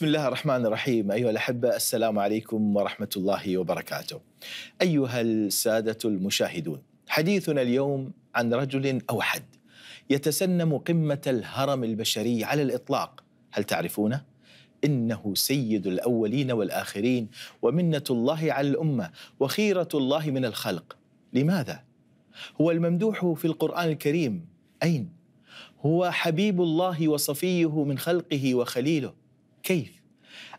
بسم الله الرحمن الرحيم أيها الأحبة السلام عليكم ورحمة الله وبركاته أيها السادة المشاهدون حديثنا اليوم عن رجل أوحد يتسنم قمة الهرم البشري على الإطلاق هل تعرفونه؟ إنه سيد الأولين والآخرين ومنة الله على الأمة وخيرة الله من الخلق لماذا؟ هو الممدوح في القرآن الكريم أين؟ هو حبيب الله وصفيه من خلقه وخليله كيف؟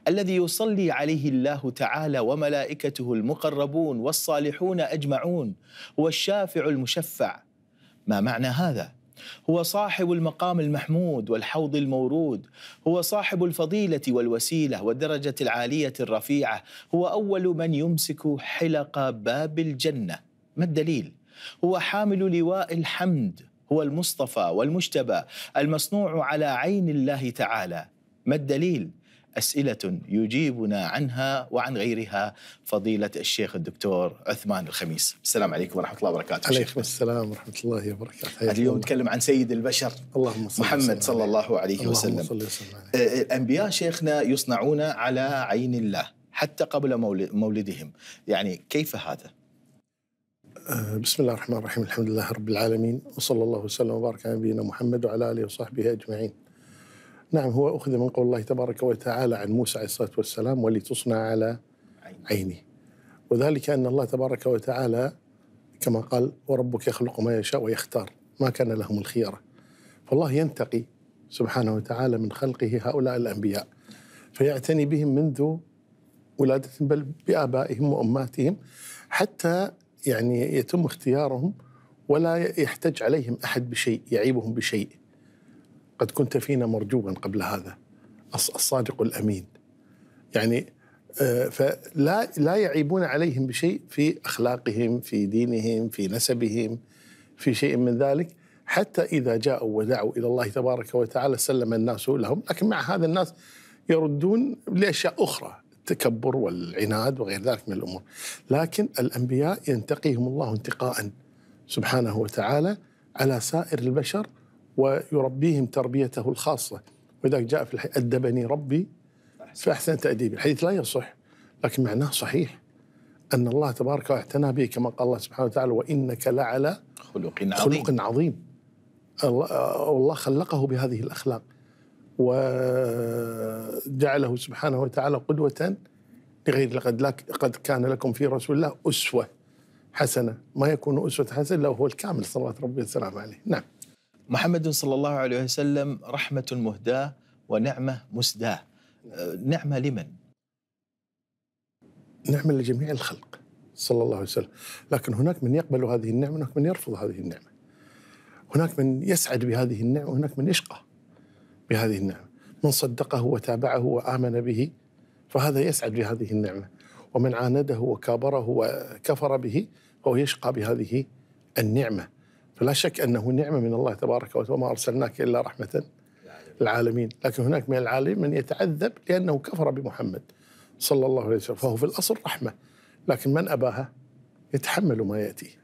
الذي يصلي عليه الله تعالى وملائكته المقربون والصالحون اجمعون هو الشافع المشفع ما معنى هذا؟ هو صاحب المقام المحمود والحوض المورود هو صاحب الفضيله والوسيله والدرجه العاليه الرفيعه هو اول من يمسك حلق باب الجنه ما الدليل هو حامل لواء الحمد هو المصطفى والمجتبى المصنوع على عين الله تعالى ما الدليل؟ أسئلة يجيبنا عنها وعن غيرها فضيلة الشيخ الدكتور عثمان الخميس السلام عليكم ورحمة الله وبركاته عليكم السلام ورحمة الله وبركاته اليوم نتكلم عن سيد البشر اللهم صل محمد صلى الله عليه وسلم, اللهم صل وسلم عليه. الأنبياء آه، آه، شيخنا يصنعون على عين الله حتى قبل مولدهم يعني كيف هذا؟ آه، بسم الله الرحمن الرحيم الحمد لله رب العالمين وصلى الله وسلم وبارك على نبينا محمد وعلى آله وصحبه أجمعين نعم هو أخذ من قول الله تبارك وتعالى عن موسى عليه الصلاة والسلام ولتصنع على عيني وذلك أن الله تبارك وتعالى كما قال وربك يخلق ما يشاء ويختار ما كان لهم الخيرة فالله ينتقي سبحانه وتعالى من خلقه هؤلاء الأنبياء فيعتني بهم منذ ولادة بل بآبائهم وأمهاتهم حتى يعني يتم اختيارهم ولا يحتج عليهم أحد بشيء يعيبهم بشيء قد كنت فينا مرجوبا قبل هذا الصادق الامين يعني آه، فلا لا يعيبون عليهم بشيء في اخلاقهم في دينهم في نسبهم في شيء من ذلك حتى اذا جاءوا ودعوا الى الله تبارك وتعالى سلم الناس لهم لكن مع هذا الناس يردون لاشياء اخرى التكبر والعناد وغير ذلك من الامور لكن الانبياء ينتقيهم الله انتقاء سبحانه وتعالى على سائر البشر ويربيهم تربيته الخاصة ولذلك جاء في الحديث أدبني ربي فأحسن تأديبي الحديث لا يصح لكن معناه صحيح أن الله تبارك وتعالى اعتنى به كما قال الله سبحانه وتعالى وإنك لعلى خلق عظيم خلق عظيم الله خلقه بهذه الأخلاق وجعله سبحانه وتعالى قدوة لغير لقد قد كان لكم في رسول الله أسوة حسنة ما يكون أسوة حسنة إلا هو الكامل صلوات ربي والسلام عليه نعم محمد صلى الله عليه وسلم رحمة مهداة ونعمة مسداة أه، نعمة لمن؟ نعمة لجميع الخلق صلى الله عليه وسلم لكن هناك من يقبل هذه النعمة هناك من يرفض هذه النعمة هناك من يسعد بهذه النعمة وهناك من يشقى بهذه النعمة من صدقه وتابعه وآمن به فهذا يسعد بهذه النعمة ومن عانده وكابره وكفر به فهو يشقى بهذه النعمه فلا شك أنه نعمة من الله تبارك وتعالى وما أرسلناك إلا رحمة العالمين لكن هناك من العالمين من يتعذب لأنه كفر بمحمد صلى الله عليه وسلم فهو في الأصل رحمة لكن من أباها يتحمل ما يأتي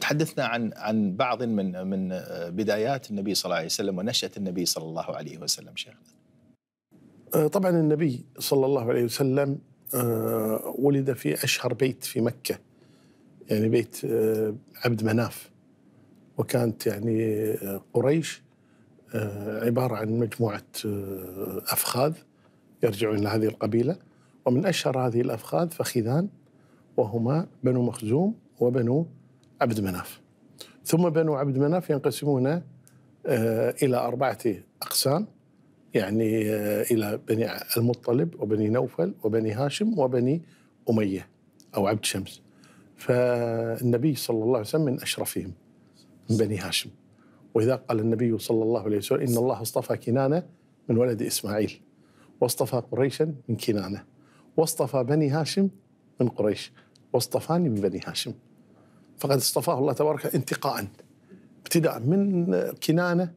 تحدثنا عن عن بعض من من بدايات النبي صلى الله عليه وسلم ونشأة النبي صلى الله عليه وسلم شيخ آه، طبعا النبي صلى الله عليه وسلم آه، ولد في أشهر بيت في مكة يعني بيت آه، عبد مناف وكانت يعني آه، قريش آه، عبارة عن مجموعة آه، أفخاذ يرجعون إلى هذه القبيلة ومن أشهر هذه الأفخاذ فخذان وهما بنو مخزوم وبنو عبد مناف ثم بنو عبد مناف ينقسمون إلى أربعة أقسام يعني إلى بني المطلب وبني نوفل وبني هاشم وبني أمية أو عبد شمس فالنبي صلى الله عليه وسلم من أشرفهم من بني هاشم وإذا قال النبي صلى الله عليه وسلم إن الله اصطفى كنانة من ولد إسماعيل واصطفى قريشا من كنانة واصطفى بني هاشم من قريش واصطفاني من بني هاشم فقد اصطفاه الله تبارك انتقاء ابتداء من كنانة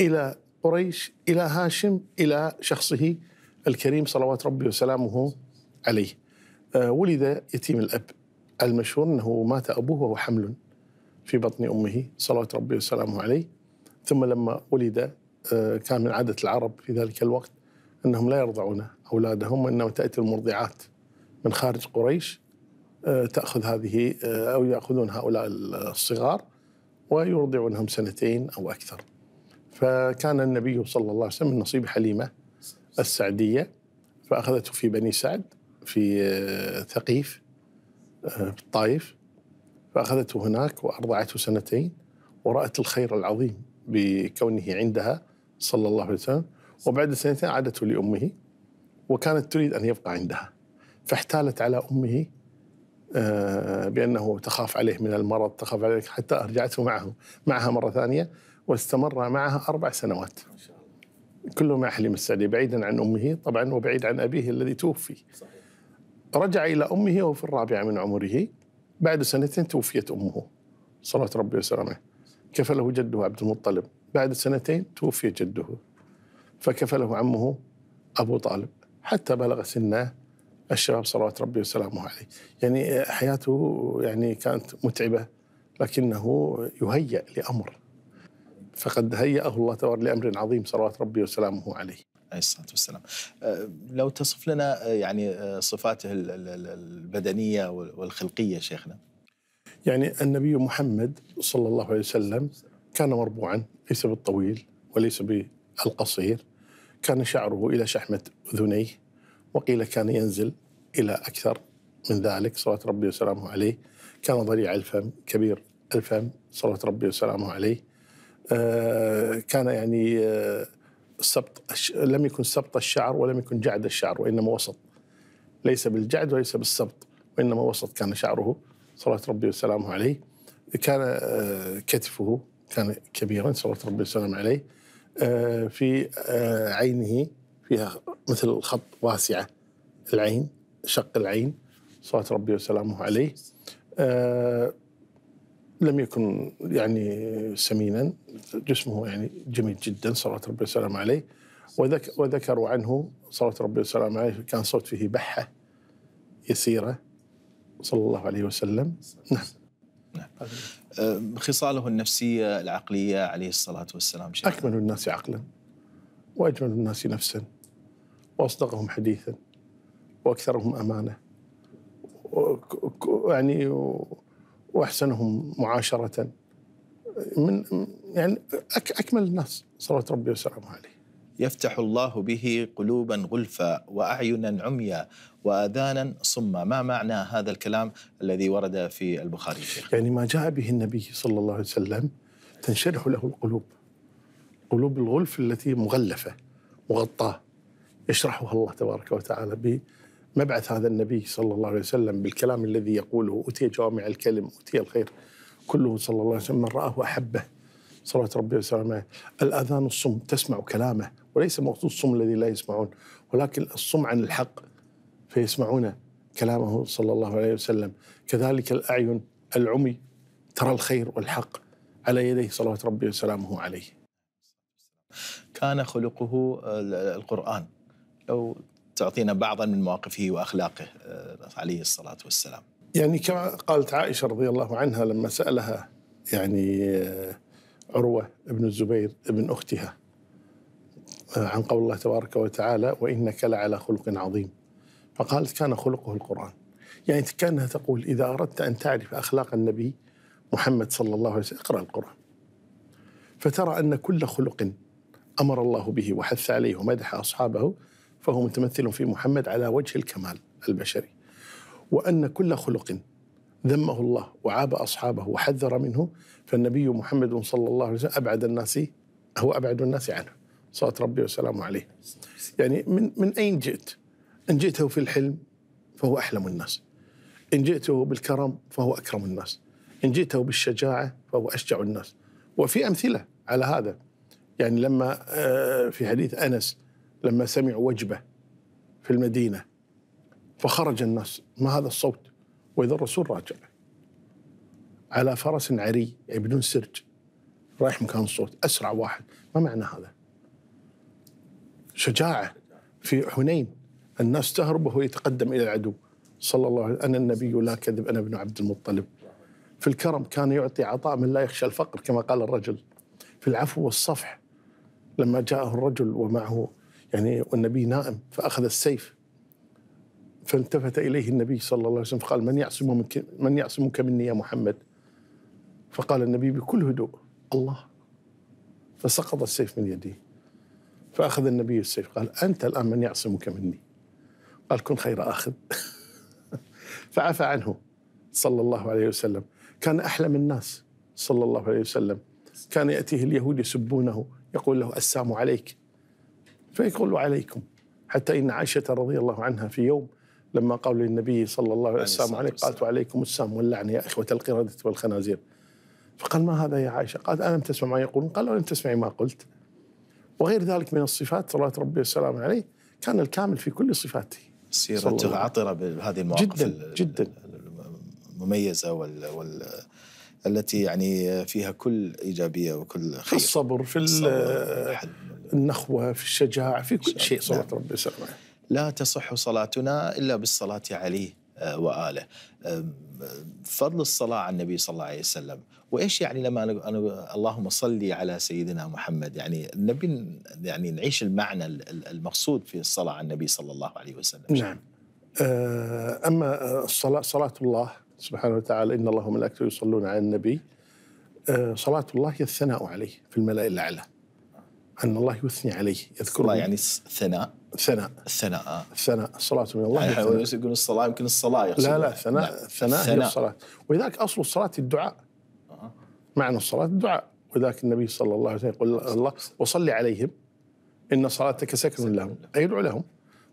إلى قريش إلى هاشم إلى شخصه الكريم صلوات ربي وسلامه عليه آه، ولد يتيم الأب المشهور أنه مات أبوه وهو حمل في بطن امه صلوات ربي وسلامه عليه ثم لما ولد آه، كان من عاده العرب في ذلك الوقت انهم لا يرضعون اولادهم وانما تاتي المرضعات من خارج قريش آه، تاخذ هذه آه، او ياخذون هؤلاء الصغار ويرضعونهم سنتين او اكثر. فكان النبي صلى الله عليه وسلم من نصيب حليمه السعديه فاخذته في بني سعد في ثقيف في الطائف فأخذته هناك وأرضعته سنتين ورأت الخير العظيم بكونه عندها صلى الله عليه وسلم وبعد سنتين عادته لأمه وكانت تريد أن يبقى عندها فاحتالت على أمه آه، بأنه تخاف عليه من المرض تخاف عليه حتى أرجعته معه معها مرة ثانية واستمر معها أربع سنوات كله مع حليم السعدي بعيدا عن أمه طبعا وبعيد عن أبيه الذي توفي صحيح. رجع إلى أمه وفي الرابعة من عمره بعد سنتين توفيت امه صلوات ربي وسلامه كفله جده عبد المطلب بعد سنتين توفي جده فكفله عمه ابو طالب حتى بلغ سنه الشباب صلوات ربي وسلامه عليه يعني حياته يعني كانت متعبة لكنه يهيأ لأمر فقد هيأه الله تبارك لأمر عظيم صلوات ربي وسلامه عليه عليه الصلاه والسلام. آه، لو تصف لنا آه، يعني آه، صفاته البدنيه والخلقيه شيخنا. يعني النبي محمد صلى الله عليه وسلم كان مربوعا ليس بالطويل وليس بالقصير كان شعره الى شحمه اذنيه وقيل كان ينزل الى اكثر من ذلك صلوات ربي وسلامه عليه كان ضريع الفم كبير الفم صلوات ربي وسلامه عليه كان يعني سبط لم يكن سبط الشعر ولم يكن جعد الشعر وانما وسط ليس بالجعد وليس بالسبط وانما وسط كان شعره صلوات ربي وسلامه عليه كان آه، كتفه كان كبيرا صلوات ربي وسلامه عليه آه، في آه، عينه فيها مثل خط واسعه العين شق العين صلوات ربي وسلامه عليه لم يكن يعني سمينا جسمه يعني جميل جدا صلوات ربي وسلامه عليه وذك وذكروا عنه صلوات ربي وسلامه عليه كان صوت فيه بحة يسيرة صلى الله عليه وسلم نعم نعم. خصاله النفسية العقلية عليه الصلاة والسلام شيخ. أكمل الناس عقلا وأجمل الناس نفسا وأصدقهم حديثا وأكثرهم أمانة يعني وأحسنهم معاشرة من يعني أكمل الناس صلوات ربي وسلامه عليه يفتح الله به قلوبا غلفا واعينا عميا واذانا صما، ما معنى هذا الكلام الذي ورد في البخاري؟ يعني ما جاء به النبي صلى الله عليه وسلم تنشرح له القلوب. قلوب الغلف التي مغلفه مغطاه يشرحها الله تبارك وتعالى بمبعث هذا النبي صلى الله عليه وسلم بالكلام الذي يقوله اتي جوامع الكلم اتي الخير كله صلى الله عليه وسلم من راه احبه صلوات ربي وسلامه الأذان الصم تسمع كلامه وليس مقصود الصم الذي لا يسمعون ولكن الصم عن الحق فيسمعون كلامه صلى الله عليه وسلم كذلك الأعين العمي ترى الخير والحق على يديه صلوات ربي وسلامه عليه كان خلقه القرآن لو تعطينا بعضا من مواقفه وأخلاقه آه، عليه الصلاة والسلام يعني كما قالت عائشة رضي الله عنها لما سألها يعني آه، عروة بن الزبير ابن أختها آه، عن قول الله تبارك وتعالى وإنك لعلى خلق عظيم فقالت كان خلقه القرآن يعني كأنها تقول إذا أردت أن تعرف أخلاق النبي محمد صلى الله عليه وسلم اقرأ القرآن فترى أن كل خلق أمر الله به وحث عليه ومدح أصحابه فهو متمثل في محمد على وجه الكمال البشري وأن كل خلق ذمه الله وعاب أصحابه وحذر منه فالنبي محمد صلى الله عليه وسلم أبعد الناس هو أبعد الناس عنه صلاة ربي وسلامه عليه يعني من, من أين جئت إن جئته في الحلم فهو أحلم الناس إن جئته بالكرم فهو أكرم الناس إن جئته بالشجاعة فهو أشجع الناس وفي أمثلة على هذا يعني لما آه، في حديث أنس لما سمع وجبة في المدينة فخرج الناس ما هذا الصوت وإذا الرسول راجع على فرس عري يعني بدون سرج رايح مكان الصوت أسرع واحد ما معنى هذا شجاعة في حنين الناس تهرب وهو يتقدم إلى العدو صلى الله عليه أنا النبي لا كذب أنا ابن عبد المطلب في الكرم كان يعطي عطاء من لا يخشى الفقر كما قال الرجل في العفو والصفح لما جاءه الرجل ومعه يعني والنبي نائم فأخذ السيف فالتفت اليه النبي صلى الله عليه وسلم فقال من يعصمك من يعصمك مني يا محمد؟ فقال النبي بكل هدوء الله فسقط السيف من يده فاخذ النبي السيف قال انت الان من يعصمك مني؟ قال كن خير اخذ فعفى عنه صلى الله عليه وسلم كان احلم الناس صلى الله عليه وسلم كان ياتيه اليهود يسبونه يقول له السلام عليك فيقول عليكم حتى ان عائشه رضي الله عنها في يوم لما قالوا للنبي صلى الله عليه وسلم عليه قالت وعليكم السام واللعنه يا اخوه القرده والخنازير فقال ما هذا يا عائشه؟ قالت الم تسمع ما يقولون؟ قال الم تسمعي ما قلت وغير ذلك من الصفات صلوات ربي والسلام عليه كان الكامل في كل صفاته سيرته العطره بهذه المواقف جدا جدا المميزه وال, وال التي يعني فيها كل ايجابيه وكل خير في الصبر في الصبر النخوه في الشجاعه في كل شيء صلوات نعم. ربي عليه لا تصح صلاتنا إلا بالصلاة عليه آه، وآله فضل الصلاة على النبي صلى الله عليه وسلم وإيش يعني لما أنا, اللهم صلي على سيدنا محمد يعني النبي يعني نعيش المعنى المقصود في الصلاة على النبي صلى الله عليه وسلم نعم آه، أما الصلاة صلاة الله سبحانه وتعالى إن الله وملائكته يصلون على النبي آه، صلاة الله هي الثناء عليه في الملأ الأعلى أن الله يثني عليه يذكر الله يعني ثناء ثناء الثناء الثناء الصلاة من الله يقول الصلاة يمكن الصلاة لا لا ثناء نعم. ثناء, هي الصلاة ولذلك أصل الصلاة الدعاء معنى الصلاة الدعاء وذاك النبي صلى الله عليه وسلم يقول الله وصلي عليهم إن صلاتك سكن لهم أي ادعو لهم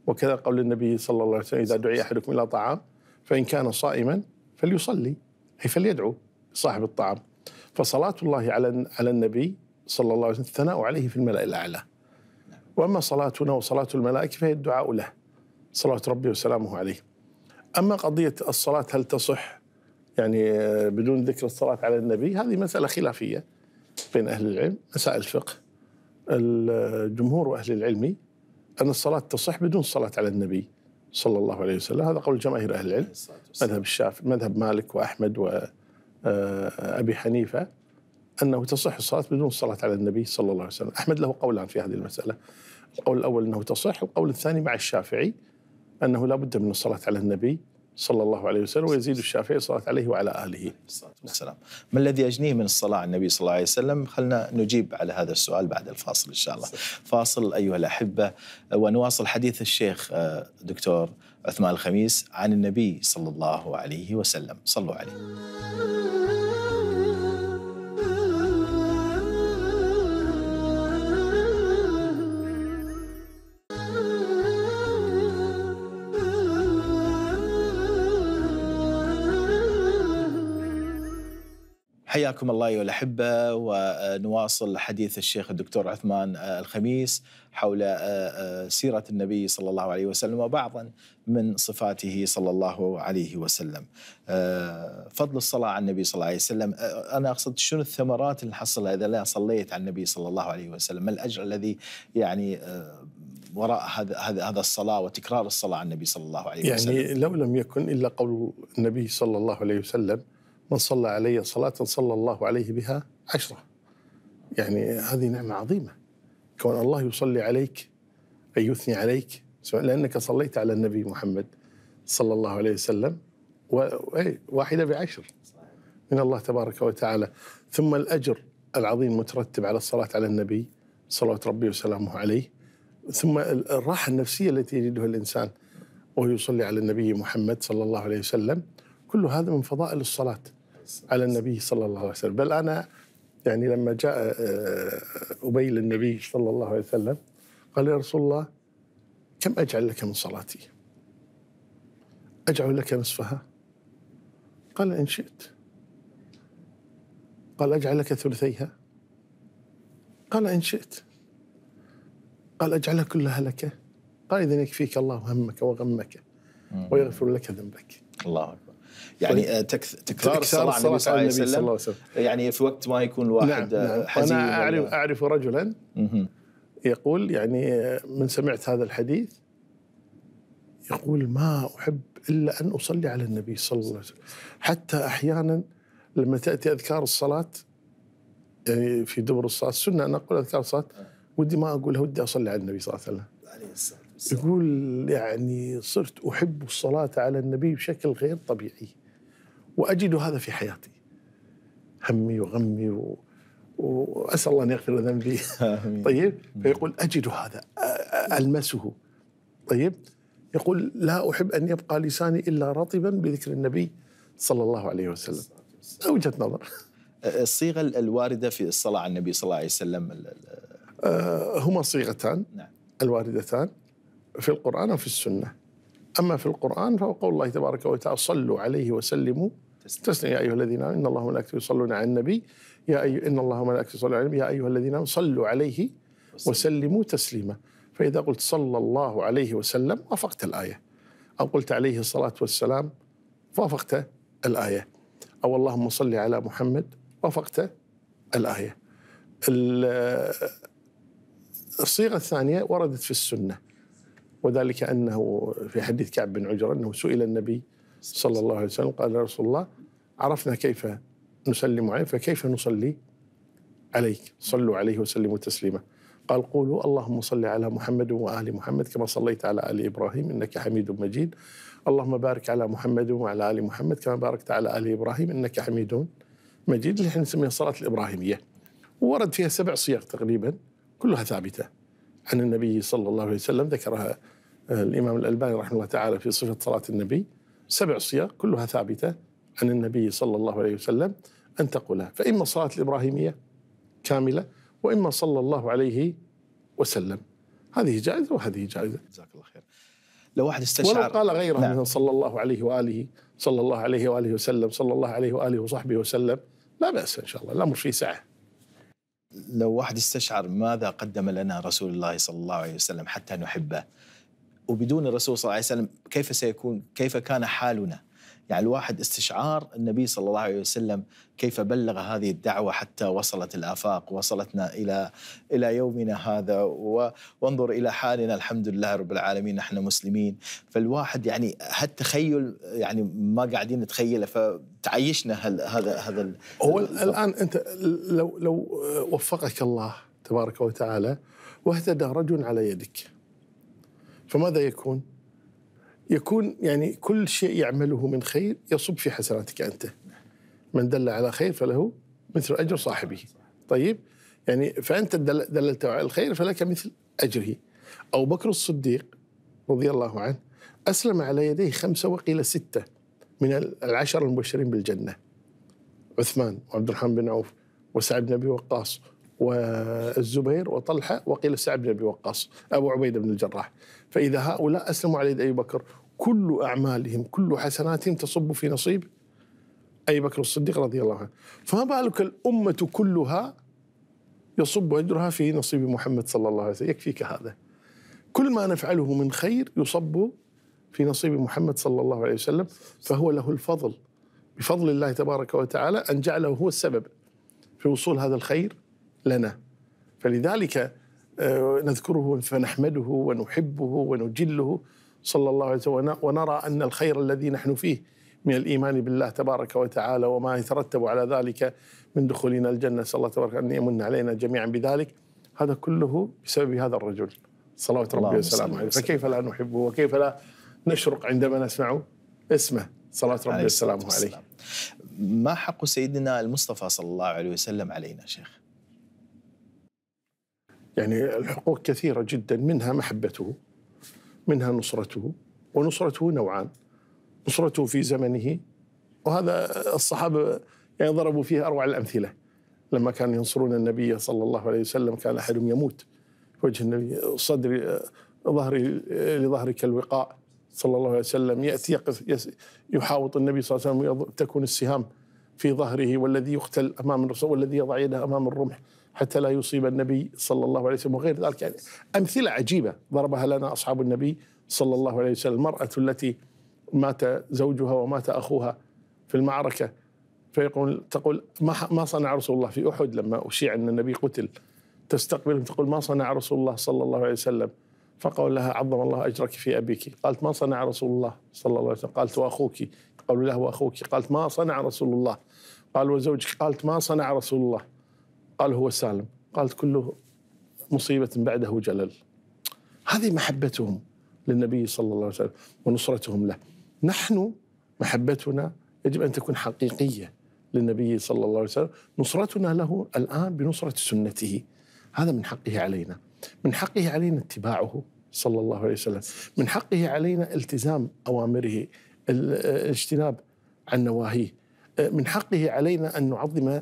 وكذا قول النبي صلى الله عليه وسلم إذا دعي أحدكم إلى طعام فإن كان صائما فليصلي أي فليدعو صاحب الطعام فصلاة الله على على النبي صلى الله عليه وسلم الثناء عليه في الملأ الأعلى وأما صلاتنا وصلاة الملائكة فهي الدعاء له صلاة ربي وسلامه عليه أما قضية الصلاة هل تصح يعني آه، بدون ذكر الصلاة على النبي هذه مسألة خلافية بين أهل العلم مسائل الفقه الجمهور وأهل العلم أن الصلاة تصح بدون الصلاة على النبي صلى الله عليه وسلم هذا قول جماهير أهل العلم مذهب الشافعي مذهب مالك وأحمد وأبي آه، حنيفة أنه تصح الصلاة بدون الصلاة على النبي صلى الله عليه وسلم أحمد له قولان في هذه المسألة القول الأول أنه تصح القول الثاني مع الشافعي أنه لا بد من الصلاة على النبي صلى الله عليه وسلم ويزيد الشافعي الصلاة عليه وعلى آله والسلام ما الذي يجنيه من الصلاة على النبي صلى الله عليه وسلم خلنا نجيب على هذا السؤال بعد الفاصل إن شاء الله فاصل أيها الأحبة ونواصل حديث الشيخ آه، دكتور عثمان الخميس عن النبي صلى الله عليه وسلم صلوا عليه حياكم الله أيها الأحبة ونواصل حديث الشيخ الدكتور عثمان آه، الخميس حول آه، آه، سيرة النبي صلى الله عليه وسلم وبعضا من صفاته صلى الله عليه وسلم فضل الصلاة على النبي صلى الله عليه وسلم أنا أقصد شنو الثمرات اللي نحصلها إذا لا صليت على النبي صلى الله عليه وسلم ما الأجر الذي يعني وراء هذا هذا هذا الصلاه وتكرار الصلاه على النبي صلى الله عليه وسلم. يعني لو لم يكن الا قول النبي صلى الله عليه وسلم من صلى علي صلاة صلى الله عليه بها عشرة يعني هذه نعمة عظيمة كون الله يصلي عليك أي يثني عليك لأنك صليت على النبي محمد صلى الله عليه وسلم واحدة بعشر من الله تبارك وتعالى ثم الأجر العظيم مترتب على الصلاة على النبي صلوات ربي وسلامه عليه ثم الراحة النفسية التي يجدها الإنسان وهو يصلي على النبي محمد صلى الله عليه وسلم كل هذا من فضائل الصلاه على النبي صلى الله عليه وسلم بل أنا يعني لما جاء آه، آه، أبي للنبي صلى الله عليه وسلم قال يا رسول الله كم أجعل لك من صلاتي أجعل لك نصفها قال إن شئت قال أجعل لك ثلثيها قال إن شئت قال أجعلها كلها لك قال إذن يكفيك الله همك وغمك ويغفر لك ذنبك الله أكبر يعني طيب. آه، تكثار الصلاه على النبي صلى الله عليه وسلم يعني في وقت ما يكون نعم، الواحد نعم نعم حزين انا اعرف اعرف رجلا يقول يعني آه، من سمعت هذا الحديث يقول ما احب الا ان اصلي على النبي صلى الله عليه وسلم حتى احيانا لما تاتي اذكار الصلاه يعني في دبر الصلاه السنه ان اقول اذكار الصلاه ودي ما اقولها ودي اصلي على النبي صلى الله عليه وسلم عليه يقول يعني صرت أحب الصلاة على النبي بشكل غير طبيعي وأجد هذا في حياتي همي وغمي و... وأسأل الله أن يغفر ذنبي طيب فيقول أجد هذا ألمسه طيب يقول لا أحب أن يبقى لساني إلا رطبا بذكر النبي صلى الله عليه وسلم وجهة نظر الصيغة الواردة في الصلاة على النبي صلى الله عليه وسلم هما صيغتان نعم. الواردتان في القرآن وفي السنة أما في القرآن فهو قول الله تبارك وتعالى صلوا عليه وسلموا تسليما يا أيها الذين آمنوا إن الله وملائكته يصلون على النبي يا أي إن الله وملائكته يصلون على النبي يا أيها الذين آمنوا صلوا عليه وسلموا تسليما فإذا قلت صلى الله عليه وسلم وافقت الآية أو قلت عليه الصلاة والسلام وافقت الآية أو اللهم صل على محمد وافقت الآية الصيغة الثانية وردت في السنة وذلك أنه في حديث كعب بن عجرة أنه سئل النبي صلى الله عليه وسلم قال يا رسول الله عرفنا كيف نسلم عليه فكيف نصلي عليك صلوا عليه وسلموا تسليما قال قولوا اللهم صل على محمد وآل محمد كما صليت على آل إبراهيم إنك حميد مجيد اللهم بارك على محمد وعلى آل محمد كما باركت على آل إبراهيم إنك حميد مجيد اللي احنا نسميها الصلاة الإبراهيمية ورد فيها سبع صيغ تقريبا كلها ثابتة عن النبي صلى الله عليه وسلم ذكرها الإمام الألباني رحمه الله تعالى في صفة صلاة النبي سبع صيغ كلها ثابتة عن النبي صلى الله عليه وسلم أن تقولها فإما الصلاة الإبراهيمية كاملة وإما صلى الله عليه وسلم هذه جائزة وهذه جائزة جزاك الله خير لو واحد استشعر ولو قال غيره نعم. من صلى الله عليه وآله صلى الله عليه وآله وسلم صلى الله عليه وآله وصحبه وسلم لا بأس إن شاء الله الأمر فيه سعة لو واحد استشعر ماذا قدم لنا رسول الله صلى الله عليه وسلم حتى نحبه وبدون الرسول صلى الله عليه وسلم كيف سيكون كيف كان حالنا يعني الواحد استشعار النبي صلى الله عليه وسلم كيف بلغ هذه الدعوة حتى وصلت الآفاق وصلتنا إلى إلى يومنا هذا وانظر إلى حالنا الحمد لله رب العالمين نحن مسلمين فالواحد يعني هالتخيل يعني ما قاعدين نتخيله فتعيشنا هل هذا هذا هو الآن أنت لو لو وفقك الله تبارك وتعالى واهتدى رجل على يدك فماذا يكون؟ يكون يعني كل شيء يعمله من خير يصب في حسناتك أنت من دل على خير فله مثل أجر صاحبه طيب يعني فأنت دللت على الخير فلك مثل أجره ابو بكر الصديق رضي الله عنه أسلم على يديه خمسة وقيل ستة من العشر المبشرين بالجنة عثمان وعبد الرحمن بن عوف وسعد بن أبي وقاص والزبير وطلحة وقيل سعد بن أبي وقاص أبو عبيدة بن الجراح فإذا هؤلاء أسلموا على يد أبي بكر كل أعمالهم كل حسناتهم تصب في نصيب أبي بكر الصديق رضي الله عنه فما بالك الأمة كلها يصب أجرها في نصيب محمد صلى الله عليه وسلم يكفيك هذا كل ما نفعله من خير يصب في نصيب محمد صلى الله عليه وسلم فهو له الفضل بفضل الله تبارك وتعالى أن جعله هو السبب في وصول هذا الخير لنا فلذلك آه، نذكره فنحمده ونحبه ونجله صلى الله عليه وسلم ونرى أن الخير الذي نحن فيه من الإيمان بالله تبارك وتعالى وما يترتب على ذلك من دخولنا الجنة صلى الله تبارك أن يمن علينا جميعا بذلك هذا كله بسبب هذا الرجل صلوات ربي وسلامه عليه فكيف لا نحبه وكيف لا نشرق عندما نسمع اسمه صلوات ربي وسلامه عليه ما حق سيدنا المصطفى صلى الله عليه وسلم علينا شيخ يعني الحقوق كثيرة جدا منها محبته منها نصرته ونصرته نوعان نصرته في زمنه وهذا الصحابة يعني ضربوا فيه أروع الأمثلة لما كانوا ينصرون النبي صلى الله عليه وسلم كان أحدهم يموت في وجه النبي صدري ظهري لظهرك الوقاء صلى الله عليه وسلم يأتي يقف يحاوط النبي صلى الله عليه وسلم تكون السهام في ظهره والذي يقتل أمام الرسول والذي يضع يده أمام الرمح حتى لا يصيب النبي صلى الله عليه وسلم وغير ذلك يعني أمثلة عجيبة ضربها لنا أصحاب النبي صلى الله عليه وسلم المرأة التي مات زوجها ومات أخوها في المعركة فيقول تقول ما ما صنع رسول الله في احد لما اشيع ان النبي قتل تستقبل تقول ما صنع رسول الله صلى الله عليه وسلم فقال لها عظم الله اجرك في ابيك قالت ما صنع رسول الله صلى الله عليه وسلم قالت واخوك قالوا له واخوك قالت ما صنع رسول الله قال وزوجك قالت ما صنع رسول الله قال هو سالم قالت كله مصيبة بعده جلل هذه محبتهم للنبي صلى الله عليه وسلم ونصرتهم له نحن محبتنا يجب أن تكون حقيقية للنبي صلى الله عليه وسلم نصرتنا له الآن بنصرة سنته هذا من حقه علينا من حقه علينا اتباعه صلى الله عليه وسلم من حقه علينا التزام أوامره الاجتناب عن نواهيه من حقه علينا أن نعظم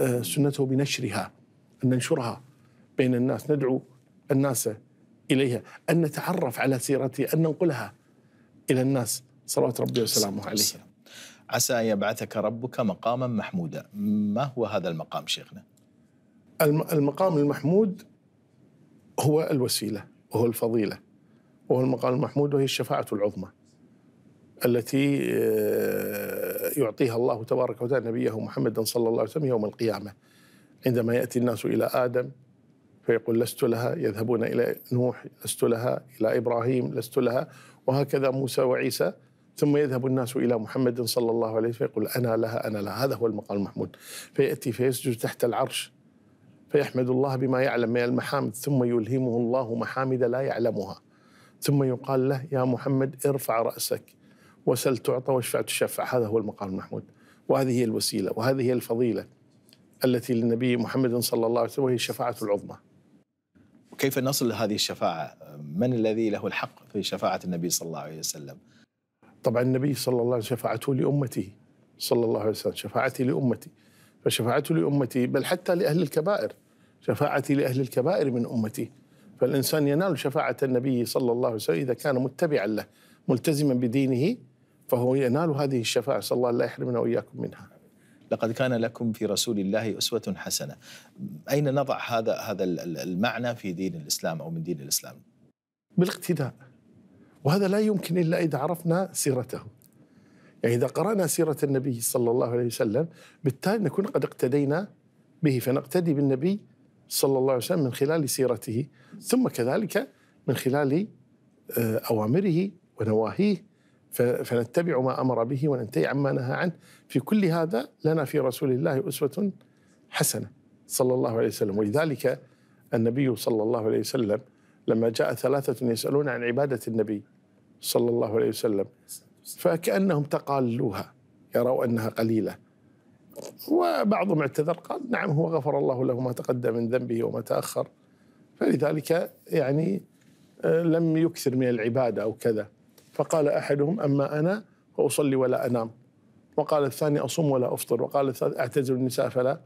آه، سنته بنشرها أن ننشرها بين الناس ندعو الناس إليها أن نتعرف على سيرته أن ننقلها إلى الناس صلوات ربي وسلامه عليه عسى أن يبعثك ربك مقاما محمودا ما هو هذا المقام شيخنا؟ المقام المحمود هو الوسيلة وهو الفضيلة وهو المقام المحمود وهي الشفاعة العظمى التي آه، يعطيها الله تبارك وتعالى نبيه محمد صلى الله عليه وسلم يوم القيامة عندما يأتي الناس إلى آدم فيقول لست لها يذهبون إلى نوح لست لها إلى إبراهيم لست لها وهكذا موسى وعيسى ثم يذهب الناس إلى محمد صلى الله عليه وسلم فيقول أنا لها أنا لها هذا هو المقام المحمود فيأتي فيسجد تحت العرش فيحمد الله بما يعلم من المحامد ثم يلهمه الله محامد لا يعلمها ثم يقال له يا محمد ارفع رأسك وسل تعطى واشفع تشفع هذا هو المقام المحمود وهذه هي الوسيله وهذه هي الفضيله التي للنبي محمد صلى الله عليه وسلم وهي الشفاعه العظمى. وكيف نصل لهذه الشفاعه؟ من الذي له الحق في شفاعه النبي صلى الله عليه وسلم؟ طبعا النبي صلى الله عليه وسلم شفاعته لامته صلى الله عليه وسلم شفاعتي لامتي فشفاعته لامتي بل حتى لاهل الكبائر شفاعتي لاهل الكبائر من امتي فالانسان ينال شفاعه النبي صلى الله عليه وسلم اذا كان متبعا له ملتزما بدينه فهو ينال هذه الشفاعة صلى الله لا يحرمنا وإياكم منها لقد كان لكم في رسول الله أسوة حسنة أين نضع هذا هذا المعنى في دين الإسلام أو من دين الإسلام بالاقتداء وهذا لا يمكن إلا إذا عرفنا سيرته يعني إذا قرأنا سيرة النبي صلى الله عليه وسلم بالتالي نكون قد اقتدينا به فنقتدي بالنبي صلى الله عليه وسلم من خلال سيرته ثم كذلك من خلال آه، أوامره ونواهيه فنتبع ما امر به وننتهي عما نهى عنه في كل هذا لنا في رسول الله اسوه حسنه صلى الله عليه وسلم ولذلك النبي صلى الله عليه وسلم لما جاء ثلاثه يسالون عن عباده النبي صلى الله عليه وسلم فكانهم تقالوها يروا انها قليله وبعضهم اعتذر قال نعم هو غفر الله له ما تقدم من ذنبه وما تاخر فلذلك يعني آه، لم يكثر من العباده او كذا فقال احدهم اما انا فاصلي ولا انام وقال الثاني اصوم ولا افطر وقال الثالث اعتزل النساء فلا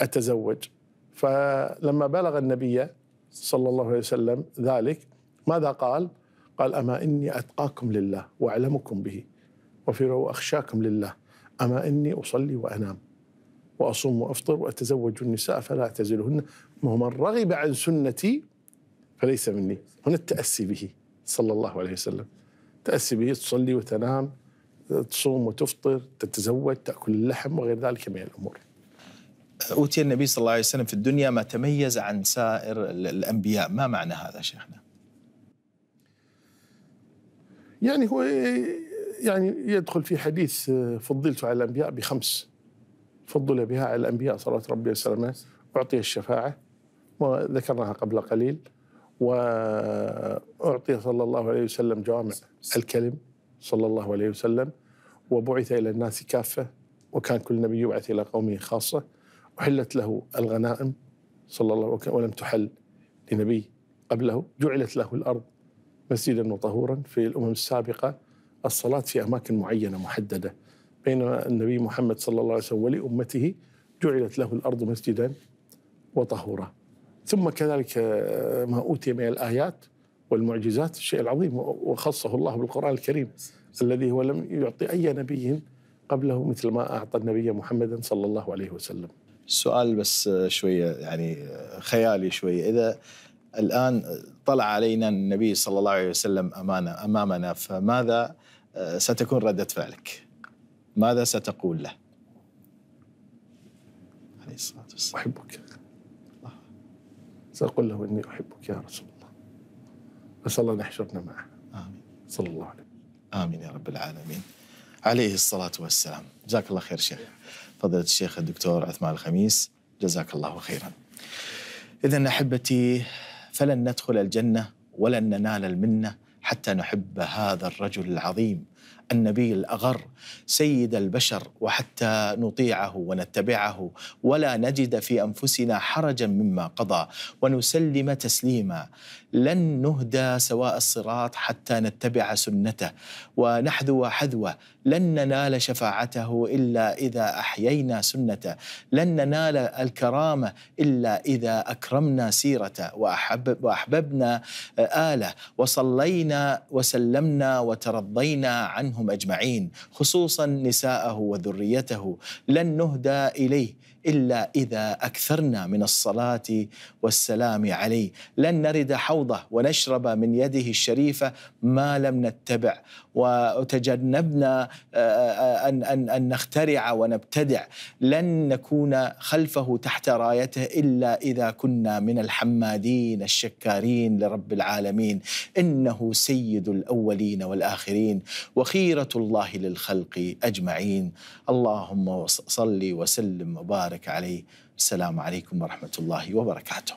اتزوج فلما بلغ النبي صلى الله عليه وسلم ذلك ماذا قال؟ قال اما اني اتقاكم لله واعلمكم به وفي رو اخشاكم لله اما اني اصلي وانام واصوم وافطر واتزوج النساء فلا اعتزلهن ومن رغب عن سنتي فليس مني هنا التاسي به صلى الله عليه وسلم تأسي به تصلي وتنام تصوم وتفطر تتزوج تأكل اللحم وغير ذلك من الأمور أوتي النبي صلى الله عليه وسلم في الدنيا ما تميز عن سائر الأنبياء ما معنى هذا شيخنا؟ يعني هو يعني يدخل في حديث فضلت على الأنبياء بخمس فضل بها على الأنبياء صلوات ربي وسلامه أعطي الشفاعة وذكرناها قبل قليل وأعطي صلى الله عليه وسلم جوامع الكلم صلى الله عليه وسلم وبعث إلى الناس كافة وكان كل نبي يبعث إلى قومه خاصة أحلت له الغنائم صلى الله عليه وسلم ولم تحل لنبي قبله جعلت له الأرض مسجدا وطهورا في الأمم السابقة الصلاة في أماكن معينة محددة بينما النبي محمد صلى الله عليه وسلم ولأمته جعلت له الأرض مسجدا وطهورا ثم كذلك آه، ما أوتي من الآيات والمعجزات الشيء العظيم وخصه الله بالقرآن الكريم الذي هو لم يعطي أي نبي قبله مثل ما أعطى النبي محمدا صلى الله عليه وسلم سؤال بس آه، شوية يعني آه، خيالي شوية إذا الآن طلع علينا النبي صلى الله عليه وسلم أمانة أمامنا فماذا ستكون ردة فعلك ماذا ستقول له عليه الصلاة والسلام أحبك سأقول له إني أحبك يا رسول الله أسأل الله أن يحشرنا معه آمين صلى الله عليه وسلم آمين يا رب العالمين عليه الصلاة والسلام جزاك الله خير شيخ فضيلة الشيخ الدكتور عثمان الخميس جزاك الله خيرا إذا أحبتي فلن ندخل الجنة ولن ننال المنة حتى نحب هذا الرجل العظيم النبي الأغر سيد البشر وحتى نطيعه ونتبعه ولا نجد في أنفسنا حرجا مما قضى ونسلم تسليما لن نهدى سواء الصراط حتى نتبع سنته ونحذو حذوه لن ننال شفاعته الا اذا احيينا سنته، لن ننال الكرامه الا اذا اكرمنا سيرته وأحبب واحببنا اله وصلينا وسلمنا وترضينا عنهم اجمعين، خصوصا نساءه وذريته، لن نهدى اليه إلا إذا أكثرنا من الصلاة والسلام عليه لن نرد حوضه ونشرب من يده الشريفة ما لم نتبع وتجنبنا آه، آه، أن, أن, أن نخترع ونبتدع لن نكون خلفه تحت رايته إلا إذا كنا من الحمادين الشكارين لرب العالمين إنه سيد الأولين والآخرين وخيرة الله للخلق أجمعين اللهم صل وسلم وبارك وبارك عليه السلام عليكم ورحمة الله وبركاته